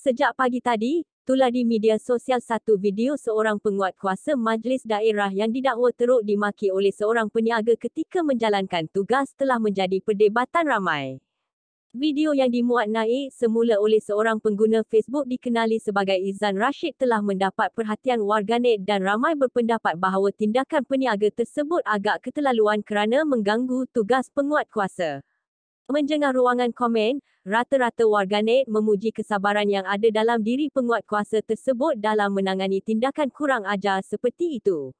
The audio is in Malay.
Sejak pagi tadi, tular di media sosial satu video seorang penguat kuasa majlis daerah yang didakwa teruk dimaki oleh seorang peniaga ketika menjalankan tugas telah menjadi perdebatan ramai. Video yang dimuat naik semula oleh seorang pengguna Facebook dikenali sebagai Izan Rashid telah mendapat perhatian warganet dan ramai berpendapat bahawa tindakan peniaga tersebut agak keterlaluan kerana mengganggu tugas penguat kuasa. Menjengah ruangan komen, rata-rata warganet memuji kesabaran yang ada dalam diri penguat kuasa tersebut dalam menangani tindakan kurang ajar seperti itu.